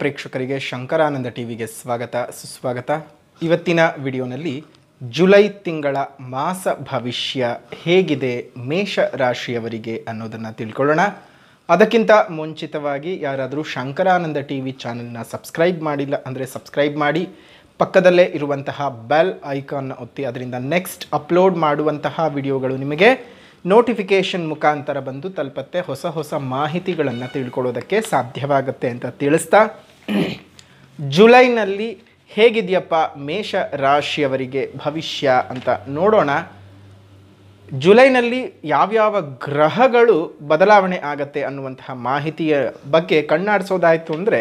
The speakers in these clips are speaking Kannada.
ಪ್ರೇಕ್ಷಕರಿಗೆ ಶಂಕರಾನಂದ ಟಿವಿಗೆ ಸ್ವಾಗತ ಸುಸ್ವಾಗತ ಇವತ್ತಿನ ವಿಡಿಯೋನಲ್ಲಿ ಜುಲೈ ತಿಂಗಳ ಮಾಸ ಭವಿಷ್ಯ ಹೇಗಿದೆ ಮೇಷ ರಾಶಿಯವರಿಗೆ ಅನ್ನೋದನ್ನು ತಿಳ್ಕೊಳ್ಳೋಣ ಅದಕ್ಕಿಂತ ಮುಂಚಿತವಾಗಿ ಯಾರಾದರೂ ಶಂಕರಾನಂದ ಟಿ ವಿ ಚಾನಲ್ನ ಸಬ್ಸ್ಕ್ರೈಬ್ ಮಾಡಿಲ್ಲ ಅಂದರೆ ಸಬ್ಸ್ಕ್ರೈಬ್ ಮಾಡಿ ಪಕ್ಕದಲ್ಲೇ ಇರುವಂತಹ ಬೆಲ್ ಐಕಾನ್ನ ಒತ್ತಿ ಅದರಿಂದ ನೆಕ್ಸ್ಟ್ ಅಪ್ಲೋಡ್ ಮಾಡುವಂತಹ ವಿಡಿಯೋಗಳು ನಿಮಗೆ ನೋಟಿಫಿಕೇಷನ್ ಮುಖಾಂತರ ಬಂದು ತಲುಪತ್ತೆ ಹೊಸ ಹೊಸ ಮಾಹಿತಿಗಳನ್ನು ತಿಳ್ಕೊಳ್ಳೋದಕ್ಕೆ ಸಾಧ್ಯವಾಗುತ್ತೆ ಅಂತ ತಿಳಿಸ್ತಾ ಜುಲೈನಲ್ಲಿ ಹೇಗಿದೆಯಪ್ಪ ಮೇಷ ರಾಶಿಯವರಿಗೆ ಭವಿಷ್ಯ ಅಂತ ನೋಡೋಣ ಜುಲೈನಲ್ಲಿ ಯಾವ್ಯಾವ ಗ್ರಹಗಳು ಬದಲಾವಣೆ ಆಗತ್ತೆ ಅನ್ನುವಂತಹ ಮಾಹಿತಿಯ ಬಗ್ಗೆ ಕಣ್ಣಾಡಿಸೋದಾಯಿತು ಅಂದರೆ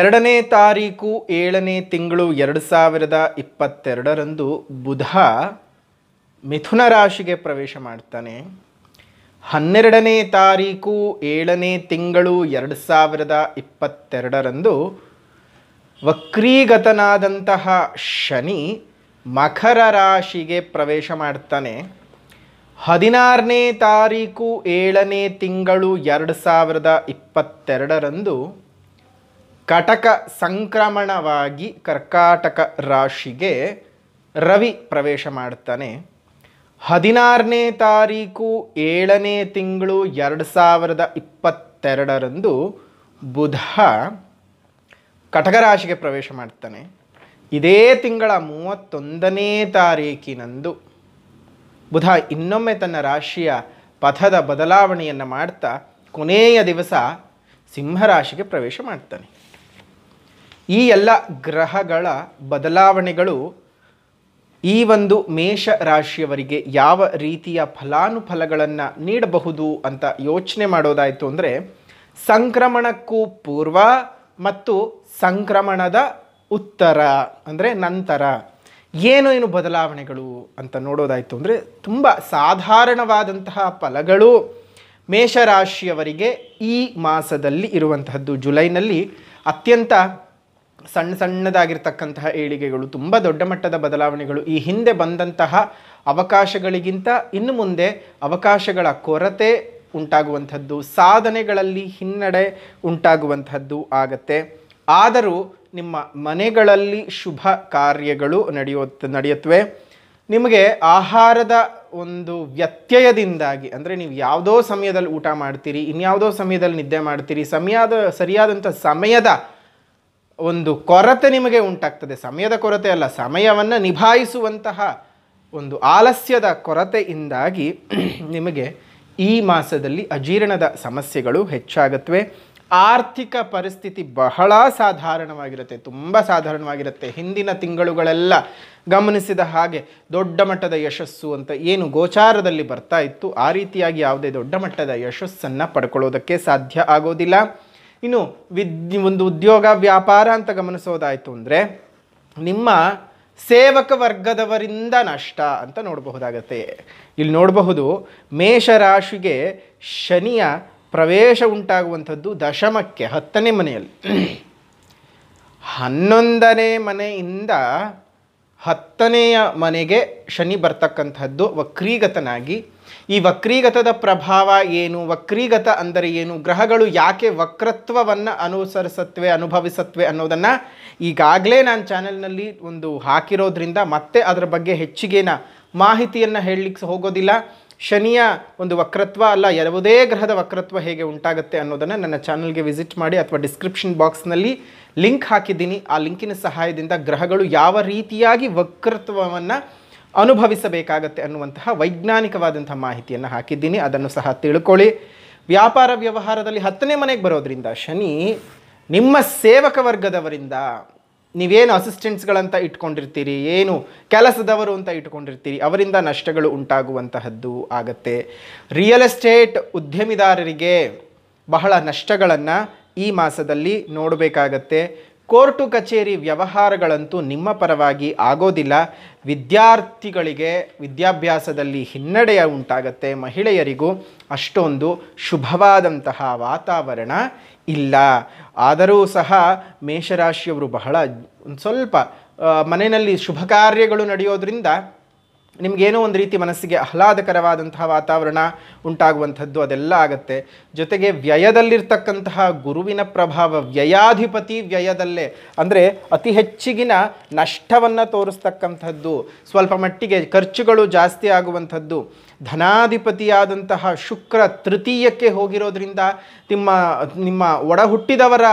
ಎರಡನೇ ತಾರೀಕು ಏಳನೇ ತಿಂಗಳು ಎರಡು ಸಾವಿರದ ಇಪ್ಪತ್ತೆರಡರಂದು ಬುಧ ಮಿಥುನ ರಾಶಿಗೆ ಪ್ರವೇಶ ಮಾಡ್ತಾನೆ ಹನ್ನೆರಡನೇ ತಾರೀಕು ಏಳನೇ ತಿಂಗಳು ಎರಡು ಸಾವಿರದ ಇಪ್ಪತ್ತೆರಡರಂದು ವಕ್ರೀಗತನಾದಂತಹ ಶನಿ ಮಕರ ರಾಶಿಗೆ ಪ್ರವೇಶ ಮಾಡ್ತಾನೆ ಹದಿನಾರನೇ ತಾರೀಕು ಏಳನೇ ತಿಂಗಳು ಎರಡು ಸಾವಿರದ ಇಪ್ಪತ್ತೆರಡರಂದು ಕಟಕ ಸಂಕ್ರಮಣವಾಗಿ ಕರ್ಕಾಟಕ ರಾಶಿಗೆ ರವಿ ಪ್ರವೇಶ ಮಾಡ್ತಾನೆ ಹದಿನಾರನೇ ತಾರೀಕು ಏಳನೇ ತಿಂಗಳು ಎರಡು ಸಾವಿರದ ಇಪ್ಪತ್ತೆರಡರಂದು ಬುಧ ಕಟಕರಾಶಿಗೆ ಪ್ರವೇಶ ಮಾಡ್ತಾನೆ ಇದೇ ತಿಂಗಳ ಮೂವತ್ತೊಂದನೇ ತಾರೀಕಿನಂದು ಬುಧ ಇನ್ನೊಮ್ಮೆ ತನ್ನ ರಾಶಿಯ ಪಥದ ಬದಲಾವಣೆಯನ್ನು ಮಾಡ್ತಾ ಕೊನೆಯ ದಿವಸ ಸಿಂಹರಾಶಿಗೆ ಪ್ರವೇಶ ಮಾಡ್ತಾನೆ ಈ ಎಲ್ಲ ಗ್ರಹಗಳ ಬದಲಾವಣೆಗಳು ಈ ಒಂದು ಮೇಷ ರಾಶಿಯವರಿಗೆ ಯಾವ ರೀತಿಯ ಫಲಾನುಫಲಗಳನ್ನು ನೀಡಬಹುದು ಅಂತ ಯೋಚನೆ ಮಾಡೋದಾಯಿತು ಅಂದರೆ ಸಂಕ್ರಮಣಕ್ಕೂ ಪೂರ್ವ ಮತ್ತು ಸಂಕ್ರಮಣದ ಉತ್ತರ ಅಂದರೆ ನಂತರ ಏನು ಏನು ಬದಲಾವಣೆಗಳು ಅಂತ ನೋಡೋದಾಯಿತು ಅಂದರೆ ತುಂಬ ಸಾಧಾರಣವಾದಂತಹ ಫಲಗಳು ಮೇಷರಾಶಿಯವರಿಗೆ ಈ ಮಾಸದಲ್ಲಿ ಇರುವಂತಹದ್ದು ಜುಲೈನಲ್ಲಿ ಅತ್ಯಂತ ಸಣ್ಣ ಸಣ್ಣದಾಗಿರ್ತಕ್ಕಂತಹ ಏಳಿಗೆಗಳು ತುಂಬ ದೊಡ್ಡ ಮಟ್ಟದ ಬದಲಾವಣೆಗಳು ಈ ಹಿಂದೆ ಬಂದಂತಹ ಅವಕಾಶಗಳಿಗಿಂತ ಇನ್ನು ಮುಂದೆ ಅವಕಾಶಗಳ ಕೊರತೆ ಉಂಟಾಗುವಂಥದ್ದು ಸಾಧನೆಗಳಲ್ಲಿ ಹಿನ್ನಡೆ ಉಂಟಾಗುವಂಥದ್ದು ಆಗತ್ತೆ ಆದರೂ ನಿಮ್ಮ ಮನೆಗಳಲ್ಲಿ ಶುಭ ಕಾರ್ಯಗಳು ನಡೆಯುತ್ತೆ ನಡೆಯುತ್ತವೆ ನಿಮಗೆ ಆಹಾರದ ಒಂದು ವ್ಯತ್ಯಯದಿಂದಾಗಿ ಅಂದರೆ ನೀವು ಯಾವುದೋ ಸಮಯದಲ್ಲಿ ಊಟ ಮಾಡ್ತೀರಿ ಇನ್ಯಾವುದೋ ಸಮಯದಲ್ಲಿ ನಿದ್ದೆ ಮಾಡ್ತೀರಿ ಸಮಯದ ಸರಿಯಾದಂಥ ಸಮಯದ ಒಂದು ಕೊರತೆ ನಿಮಗೆ ಉಂಟಾಗ್ತದೆ ಸಮಯದ ಕೊರತೆ ಅಲ್ಲ ಸಮಯವನ್ನು ನಿಭಾಯಿಸುವಂತಹ ಒಂದು ಆಲಸ್ಯದ ಕೊರತೆಯಿಂದಾಗಿ ನಿಮಗೆ ಈ ಮಾಸದಲ್ಲಿ ಅಜೀರ್ಣದ ಸಮಸ್ಯೆಗಳು ಹೆಚ್ಚಾಗತ್ವೆ ಆರ್ಥಿಕ ಪರಿಸ್ಥಿತಿ ಬಹಳ ಸಾಧಾರಣವಾಗಿರುತ್ತೆ ತುಂಬ ಸಾಧಾರಣವಾಗಿರುತ್ತೆ ಹಿಂದಿನ ತಿಂಗಳುಗಳೆಲ್ಲ ಗಮನಿಸಿದ ಹಾಗೆ ದೊಡ್ಡ ಮಟ್ಟದ ಯಶಸ್ಸು ಅಂತ ಏನು ಗೋಚಾರದಲ್ಲಿ ಬರ್ತಾ ಇತ್ತು ಆ ರೀತಿಯಾಗಿ ಯಾವುದೇ ದೊಡ್ಡ ಮಟ್ಟದ ಯಶಸ್ಸನ್ನು ಪಡ್ಕೊಳ್ಳೋದಕ್ಕೆ ಸಾಧ್ಯ ಆಗೋದಿಲ್ಲ ಇನ್ನು ವಿದ್ ಒಂದು ಉದ್ಯೋಗ ವ್ಯಾಪಾರ ಅಂತ ಗಮನಿಸೋದಾಯಿತು ಅಂದರೆ ನಿಮ್ಮ ಸೇವಕ ವರ್ಗದವರಿಂದ ನಷ್ಟ ಅಂತ ನೋಡಬಹುದಾಗತ್ತೆ ಇಲ್ಲಿ ನೋಡಬಹುದು ಮೇಷರಾಶಿಗೆ ಶನಿಯ ಪ್ರವೇಶ ಉಂಟಾಗುವಂಥದ್ದು ದಶಮಕ್ಕೆ ಹತ್ತನೇ ಮನೆಯಲ್ಲಿ ಹನ್ನೊಂದನೇ ಮನೆಯಿಂದ ಹತ್ತನೆಯ ಮನೆಗೆ ಶನಿ ಬರ್ತಕ್ಕಂಥದ್ದು ವಕ್ರೀಗತನಾಗಿ ಈ ವಕ್ರೀಗತದ ಪ್ರಭಾವ ಏನು ವಕ್ರೀಗತ ಅಂದರೆ ಏನು ಗ್ರಹಗಳು ಯಾಕೆ ವಕ್ರತ್ವವನ್ನು ಅನುಸರಿಸತ್ವೆ ಅನುಭವಿಸತ್ವೆ ಅನ್ನೋದನ್ನು ಈಗಾಗಲೇ ನಾನು ಚಾನೆಲ್ನಲ್ಲಿ ಒಂದು ಹಾಕಿರೋದ್ರಿಂದ ಮತ್ತೆ ಅದರ ಬಗ್ಗೆ ಹೆಚ್ಚಿಗೆನ ಮಾಹಿತಿಯನ್ನು ಹೇಳಲಿಕ್ಕೆ ಹೋಗೋದಿಲ್ಲ ಶನಿಯ ಒಂದು ವಕ್ರತ್ವ ಅಲ್ಲ ಯಾವುದೇ ಗ್ರಹದ ವಕ್ರತ್ವ ಹೇಗೆ ಉಂಟಾಗುತ್ತೆ ಅನ್ನೋದನ್ನು ನನ್ನ ಚಾನಲ್ಗೆ ವಿಸಿಟ್ ಮಾಡಿ ಅಥವಾ ಡಿಸ್ಕ್ರಿಪ್ಷನ್ ಬಾಕ್ಸ್ನಲ್ಲಿ ಲಿಂಕ್ ಹಾಕಿದ್ದೀನಿ ಆ ಲಿಂಕಿನ ಸಹಾಯದಿಂದ ಗ್ರಹಗಳು ಯಾವ ರೀತಿಯಾಗಿ ವಕ್ರತ್ವವನ್ನು ಅನುಭವಿಸಬೇಕಾಗತ್ತೆ ಅನ್ನುವಂತಹ ವೈಜ್ಞಾನಿಕವಾದಂಥ ಮಾಹಿತಿಯನ್ನು ಹಾಕಿದ್ದೀನಿ ಅದನ್ನು ಸಹ ತಿಳ್ಕೊಳ್ಳಿ ವ್ಯಾಪಾರ ವ್ಯವಹಾರದಲ್ಲಿ ಹತ್ತನೇ ಮನೆಗೆ ಬರೋದರಿಂದ ಶನಿ ನಿಮ್ಮ ಸೇವಕ ವರ್ಗದವರಿಂದ ನೀವೇನು ಅಸಿಸ್ಟೆಂಟ್ಸ್ಗಳಂತ ಇಟ್ಕೊಂಡಿರ್ತೀರಿ ಏನು ಕೆಲಸದವರು ಅಂತ ಇಟ್ಕೊಂಡಿರ್ತೀರಿ ಅವರಿಂದ ನಷ್ಟಗಳು ಉಂಟಾಗುವಂತಹದ್ದು ಆಗತ್ತೆ ರಿಯಲ್ ಎಸ್ಟೇಟ್ ಉದ್ಯಮಿದಾರರಿಗೆ ಬಹಳ ನಷ್ಟಗಳನ್ನು ಈ ಮಾಸದಲ್ಲಿ ನೋಡಬೇಕಾಗತ್ತೆ ಕೋರ್ಟು ಕಚೇರಿ ವ್ಯವಹಾರಗಳಂತೂ ನಿಮ್ಮ ಪರವಾಗಿ ಆಗೋದಿಲ್ಲ ವಿದ್ಯಾರ್ಥಿಗಳಿಗೆ ವಿದ್ಯಾಭ್ಯಾಸದಲ್ಲಿ ಹಿನ್ನಡೆಯ ಉಂಟಾಗತ್ತೆ ಮಹಿಳೆಯರಿಗೂ ಅಷ್ಟೊಂದು ಶುಭವಾದಂತಹ ವಾತಾವರಣ ಇಲ್ಲ ಆದರೂ ಸಹ ಮೇಷರಾಶಿಯವರು ಬಹಳ ಒಂದು ಸ್ವಲ್ಪ ಮನೆಯಲ್ಲಿ ಶುಭ ಕಾರ್ಯಗಳು ನಡೆಯೋದ್ರಿಂದ ನಿಮಗೇನೋ ಒಂದು ರೀತಿ ಮನಸ್ಸಿಗೆ ಆಹ್ಲಾದಕರವಾದಂತಹ ವಾತಾವರಣ ಉಂಟಾಗುವಂಥದ್ದು ಅದೆಲ್ಲ ಆಗುತ್ತೆ ಜೊತೆಗೆ ವ್ಯಯದಲ್ಲಿರ್ತಕ್ಕಂತಹ ಗುರುವಿನ ಪ್ರಭಾವ ವ್ಯಯಾಧಿಪತಿ ವ್ಯಯದಲ್ಲೇ ಅಂದರೆ ಅತಿ ಹೆಚ್ಚಿಗಿನ ನಷ್ಟವನ್ನು ತೋರಿಸ್ತಕ್ಕಂಥದ್ದು ಸ್ವಲ್ಪ ಮಟ್ಟಿಗೆ ಖರ್ಚುಗಳು ಜಾಸ್ತಿ ಆಗುವಂಥದ್ದು ಧನಾಧಿಪತಿಯಾದಂತಹ ಶುಕ್ರ ತೃತೀಯಕ್ಕೆ ಹೋಗಿರೋದ್ರಿಂದ ನಿಮ್ಮ ನಿಮ್ಮ ಒಡ ಹುಟ್ಟಿದವರ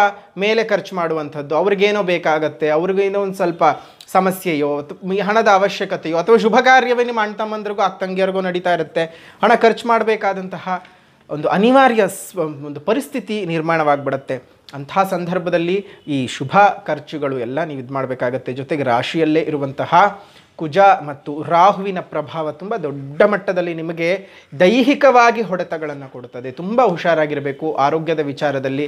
ಮೇಲೆ ಖರ್ಚು ಮಾಡುವಂಥದ್ದು ಅವ್ರಿಗೇನೋ ಬೇಕಾಗತ್ತೆ ಅವ್ರಿಗೇನೋ ಒಂದು ಸ್ವಲ್ಪ ಸಮಸ್ಯೆಯೋ ಹಣದ ಅವಶ್ಯಕತೆಯೋ ಅಥವಾ ಶುಭ ಕಾರ್ಯವೇ ನಿಮ್ಮ ಅಣ್ಣ ತಮ್ಮಂದ್ರಿಗೂ ಅಕ್ಕ ತಂಗಿಯರಿಗೂ ನಡೀತಾ ಇರುತ್ತೆ ಹಣ ಖರ್ಚು ಮಾಡಬೇಕಾದಂತಹ ಒಂದು ಅನಿವಾರ್ಯ ಒಂದು ಪರಿಸ್ಥಿತಿ ನಿರ್ಮಾಣವಾಗ್ಬಿಡತ್ತೆ ಅಂತಹ ಸಂದರ್ಭದಲ್ಲಿ ಈ ಶುಭ ಖರ್ಚುಗಳು ಎಲ್ಲ ನೀವು ಇದು ಮಾಡಬೇಕಾಗತ್ತೆ ಜೊತೆಗೆ ರಾಶಿಯಲ್ಲೇ ಇರುವಂತಹ ಕುಜ ಮತ್ತು ರಾಹುವಿನ ಪ್ರಭಾವ ತುಂಬ ದೊಡ್ಡ ಮಟ್ಟದಲ್ಲಿ ನಿಮಗೆ ದೈಹಿಕವಾಗಿ ಹೊಡೆತಗಳನ್ನು ಕೊಡುತ್ತದೆ ತುಂಬ ಹುಷಾರಾಗಿರಬೇಕು ಆರೋಗ್ಯದ ವಿಚಾರದಲ್ಲಿ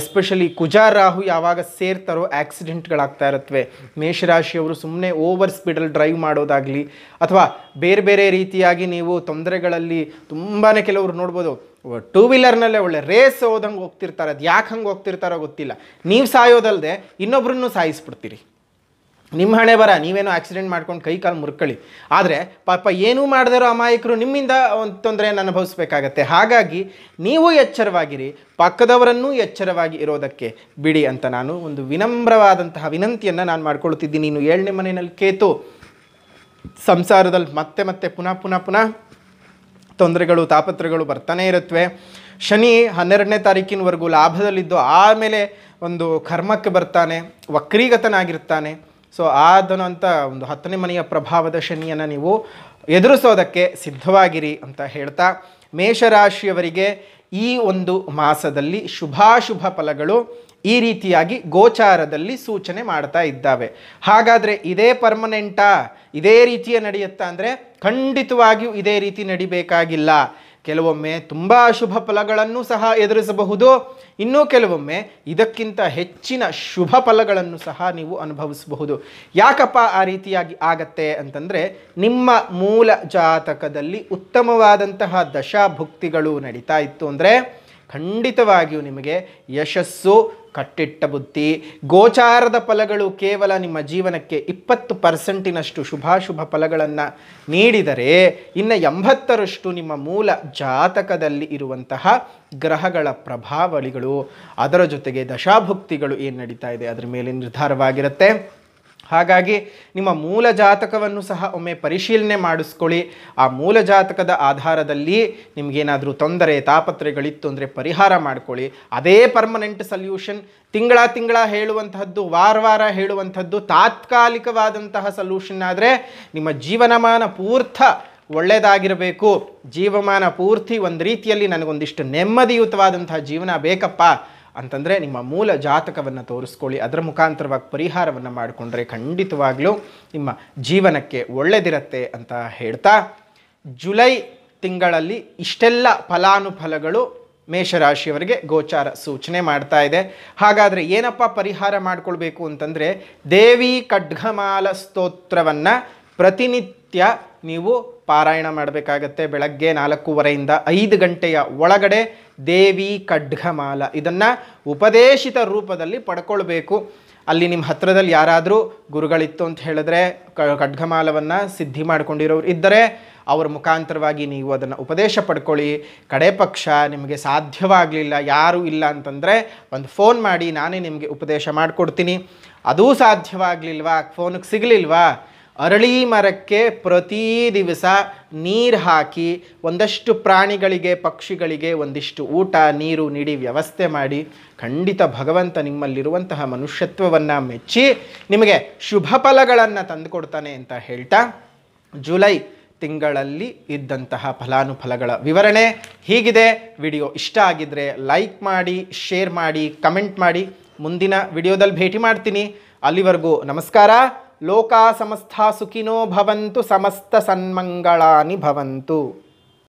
ಎಸ್ಪೆಷಲಿ ಕುಜ ರಾಹು ಯಾವಾಗ ಸೇರ್ತಾರೋ ಆಕ್ಸಿಡೆಂಟ್ಗಳಾಗ್ತಾ ಇರುತ್ತವೆ ಮೇಷರಾಶಿಯವರು ಸುಮ್ಮನೆ ಓವರ್ ಸ್ಪೀಡಲ್ಲಿ ಡ್ರೈವ್ ಮಾಡೋದಾಗಲಿ ಅಥವಾ ಬೇರೆ ಬೇರೆ ರೀತಿಯಾಗಿ ನೀವು ತೊಂದರೆಗಳಲ್ಲಿ ತುಂಬಾ ಕೆಲವರು ನೋಡ್ಬೋದು ಟೂ ವೀಲರ್ನಲ್ಲೇ ಒಳ್ಳೆ ರೇಸ್ ಹೋದಂಗೆ ಹೋಗ್ತಿರ್ತಾರೆ ಅದು ಯಾಕೆ ಹಂಗೆ ಹೋಗ್ತಿರ್ತಾರೋ ಗೊತ್ತಿಲ್ಲ ನೀವು ಸಾಯೋದಲ್ಲದೆ ಇನ್ನೊಬ್ರನ್ನೂ ಸಾಯಿಸ್ಬಿಡ್ತೀರಿ ನಿಮ್ಮ ಹಣೆ ಬರ ನೀವೇನೋ ಆಕ್ಸಿಡೆಂಟ್ ಮಾಡ್ಕೊಂಡು ಕೈ ಕಾಲು ಮುರ್ಕೊಳ್ಳಿ ಆದರೆ ಪಾಪ ಏನೂ ಮಾಡದಿರೋ ಅಮಾಯಕರು ನಿಮ್ಮಿಂದ ಒಂದು ತೊಂದರೆಯನ್ನು ಅನುಭವಿಸಬೇಕಾಗತ್ತೆ ಹಾಗಾಗಿ ನೀವು ಎಚ್ಚರವಾಗಿರಿ ಪಕ್ಕದವರನ್ನೂ ಎಚ್ಚರವಾಗಿ ಇರೋದಕ್ಕೆ ಬಿಡಿ ಅಂತ ನಾನು ಒಂದು ವಿನಮ್ರವಾದಂತಹ ವಿನಂತಿಯನ್ನು ನಾನು ಮಾಡ್ಕೊಳ್ತಿದ್ದೀನಿ ನೀನು ಏಳನೇ ಮನೆಯಲ್ಲಿ ಕೇತು ಸಂಸಾರದಲ್ಲಿ ಮತ್ತೆ ಮತ್ತೆ ಪುನಃ ಪುನಃ ಪುನಃ ತೊಂದರೆಗಳು ತಾಪತ್ರಗಳು ಬರ್ತಾನೆ ಇರುತ್ತವೆ ಶನಿ ಹನ್ನೆರಡನೇ ತಾರೀಕಿನವರೆಗೂ ಲಾಭದಲ್ಲಿದ್ದು ಆಮೇಲೆ ಒಂದು ಕರ್ಮಕ್ಕೆ ಬರ್ತಾನೆ ವಕ್ರೀಗತನಾಗಿರ್ತಾನೆ ಸೊ ಆದನಂತ ಒಂದು ಹತ್ತನೇ ಮನೆಯ ಪ್ರಭಾವದ ಶನಿಯನ್ನು ನೀವು ಎದುರಿಸೋದಕ್ಕೆ ಸಿದ್ಧವಾಗಿರಿ ಅಂತ ಹೇಳ್ತಾ ಮೇಷರಾಶಿಯವರಿಗೆ ಈ ಒಂದು ಮಾಸದಲ್ಲಿ ಶುಭಾಶುಭ ಫಲಗಳು ಈ ರೀತಿಯಾಗಿ ಗೋಚಾರದಲ್ಲಿ ಸೂಚನೆ ಮಾಡ್ತಾ ಇದ್ದಾವೆ ಹಾಗಾದರೆ ಇದೇ ಪರ್ಮನೆಂಟಾ ಇದೇ ರೀತಿಯ ನಡೆಯುತ್ತಾ ಅಂದರೆ ಖಂಡಿತವಾಗಿಯೂ ಇದೇ ರೀತಿ ನಡಿಬೇಕಾಗಿಲ್ಲ ಕೆಲವೊಮ್ಮೆ ತುಂಬ ಅಶುಭ ಫಲಗಳನ್ನು ಸಹ ಎದುರಿಸಬಹುದು ಇನ್ನೂ ಕೆಲವೊಮ್ಮೆ ಇದಕ್ಕಿಂತ ಹೆಚ್ಚಿನ ಶುಭ ಫಲಗಳನ್ನು ಸಹ ನೀವು ಅನುಭವಿಸಬಹುದು ಯಾಕಪ್ಪ ಆ ರೀತಿಯಾಗಿ ಆಗತ್ತೆ ಅಂತಂದರೆ ನಿಮ್ಮ ಮೂಲ ಜಾತಕದಲ್ಲಿ ಉತ್ತಮವಾದಂತಹ ದಶಾಭುಕ್ತಿಗಳು ನಡೀತಾ ಇತ್ತು ಅಂದರೆ ಖಂಡಿತವಾಗಿಯೂ ನಿಮಗೆ ಯಶಸ್ಸು ಕಟ್ಟಿಟ್ಟ ಬುದ್ಧಿ ಗೋಚಾರದ ಫಲಗಳು ಕೇವಲ ನಿಮ್ಮ ಜೀವನಕ್ಕೆ ಇಪ್ಪತ್ತು ಪರ್ಸೆಂಟಿನಷ್ಟು ಶುಭಾಶುಭ ಫಲಗಳನ್ನು ನೀಡಿದರೆ ಇನ್ನು ಎಂಬತ್ತರಷ್ಟು ನಿಮ್ಮ ಮೂಲ ಜಾತಕದಲ್ಲಿ ಇರುವಂತಹ ಗ್ರಹಗಳ ಪ್ರಭಾವಳಿಗಳು ಅದರ ಜೊತೆಗೆ ದಶಾಭುಕ್ತಿಗಳು ಏನು ನಡೀತಾ ಇದೆ ಅದರ ಮೇಲೆ ನಿರ್ಧಾರವಾಗಿರುತ್ತೆ ಹಾಗಾಗಿ ನಿಮ್ಮ ಮೂಲ ಜಾತಕವನ್ನು ಸಹ ಒಮ್ಮೆ ಪರಿಶೀಲನೆ ಮಾಡಿಸ್ಕೊಳ್ಳಿ ಆ ಮೂಲ ಜಾತಕದ ಆಧಾರದಲ್ಲಿ ನಿಮಗೇನಾದರೂ ತೊಂದರೆ ತಾಪತ್ರೆಗಳಿತ್ತು ಅಂದರೆ ಪರಿಹಾರ ಮಾಡಿಕೊಳ್ಳಿ ಅದೇ ಪರ್ಮನೆಂಟ್ ಸಲ್ಯೂಷನ್ ತಿಂಗಳ ತಿಂಗಳ ಹೇಳುವಂತಹದ್ದು ವಾರ ವಾರ ಹೇಳುವಂಥದ್ದು ತಾತ್ಕಾಲಿಕವಾದಂತಹ ಸಲ್ಯೂಷನ್ ಆದರೆ ನಿಮ್ಮ ಜೀವನಮಾನ ಪೂರ್ಥ ಒಳ್ಳೆಯದಾಗಿರಬೇಕು ಜೀವಮಾನ ಪೂರ್ತಿ ಒಂದು ರೀತಿಯಲ್ಲಿ ನನಗೊಂದಿಷ್ಟು ನೆಮ್ಮದಿಯುತವಾದಂತಹ ಜೀವನ ಬೇಕಪ್ಪ ಅಂತಂದರೆ ನಿಮ್ಮ ಮೂಲ ಜಾತಕವನ್ನು ತೋರಿಸ್ಕೊಳ್ಳಿ ಅದರ ಮುಖಾಂತರವಾಗಿ ಪರಿಹಾರವನ್ನು ಮಾಡಿಕೊಂಡ್ರೆ ಖಂಡಿತವಾಗಲೂ ನಿಮ್ಮ ಜೀವನಕ್ಕೆ ಒಳ್ಳೆದಿರುತ್ತೆ ಅಂತ ಹೇಳ್ತಾ ಜುಲೈ ತಿಂಗಳಲ್ಲಿ ಇಷ್ಟೆಲ್ಲ ಫಲಾನುಫಲಗಳು ಮೇಷರಾಶಿಯವರಿಗೆ ಗೋಚಾರ ಸೂಚನೆ ಮಾಡ್ತಾ ಇದೆ ಹಾಗಾದರೆ ಏನಪ್ಪ ಪರಿಹಾರ ಮಾಡಿಕೊಳ್ಬೇಕು ಅಂತಂದರೆ ದೇವಿ ಖಡ್ಗಮಾಲ ಸ್ತೋತ್ರವನ್ನು ಪ್ರತಿನಿತ್ಯ ನೀವು ಪಾರಾಯಣ ಮಾಡಬೇಕಾಗತ್ತೆ ಬೆಳಗ್ಗೆ ನಾಲ್ಕೂವರೆಯಿಂದ ಐದು ಗಂಟೆಯ ಒಳಗಡೆ ದೇವಿ ಖಡ್ಗಮಾಲ ಇದನ್ನು ಉಪದೇಶಿತ ರೂಪದಲ್ಲಿ ಪಡ್ಕೊಳ್ಬೇಕು ಅಲ್ಲಿ ನಿಮ್ಮ ಹತ್ರದಲ್ಲಿ ಯಾರಾದರೂ ಗುರುಗಳಿತ್ತು ಅಂತ ಹೇಳಿದ್ರೆ ಖಡ್ಗಮಾಲವನ್ನು ಸಿದ್ಧಿ ಮಾಡಿಕೊಂಡಿರೋರು ಇದ್ದರೆ ಅವರ ಮುಖಾಂತರವಾಗಿ ನೀವು ಅದನ್ನು ಉಪದೇಶ ಪಡ್ಕೊಳ್ಳಿ ಕಡೆ ಪಕ್ಷ ನಿಮಗೆ ಸಾಧ್ಯವಾಗಲಿಲ್ಲ ಯಾರೂ ಇಲ್ಲ ಅಂತಂದರೆ ಒಂದು ಫೋನ್ ಮಾಡಿ ನಾನೇ ನಿಮಗೆ ಉಪದೇಶ ಮಾಡಿಕೊಡ್ತೀನಿ ಅದೂ ಸಾಧ್ಯವಾಗಲಿಲ್ವಾ ಫೋನಿಗೆ ಸಿಗಲಿಲ್ವಾ ಅರಳಿ ಮರಕ್ಕೆ ಪ್ರತಿ ದಿವಸ ನೀರು ಹಾಕಿ ಒಂದಷ್ಟು ಪ್ರಾಣಿಗಳಿಗೆ ಪಕ್ಷಿಗಳಿಗೆ ಒಂದಿಷ್ಟು ಊಟ ನೀರು ನೀಡಿ ವ್ಯವಸ್ಥೆ ಮಾಡಿ ಖಂಡಿತ ಭಗವಂತ ನಿಮ್ಮಲ್ಲಿರುವಂತಹ ಮನುಷ್ಯತ್ವವನ್ನು ಮೆಚ್ಚಿ ನಿಮಗೆ ಶುಭ ಫಲಗಳನ್ನು ತಂದುಕೊಡ್ತಾನೆ ಅಂತ ಹೇಳ್ತಾ ಜುಲೈ ತಿಂಗಳಲ್ಲಿ ಇದ್ದಂತಹ ಫಲಾನುಫಲಗಳ ವಿವರಣೆ ಹೀಗಿದೆ ವಿಡಿಯೋ ಇಷ್ಟ ಆಗಿದ್ದರೆ ಲೈಕ್ ಮಾಡಿ ಶೇರ್ ಮಾಡಿ ಕಮೆಂಟ್ ಮಾಡಿ ಮುಂದಿನ ವಿಡಿಯೋದಲ್ಲಿ ಭೇಟಿ ಮಾಡ್ತೀನಿ ಅಲ್ಲಿವರೆಗೂ ನಮಸ್ಕಾರ लोका समस्था सुखिनो भवन्तु समस्त सन्मङ्गलानि भवन्तु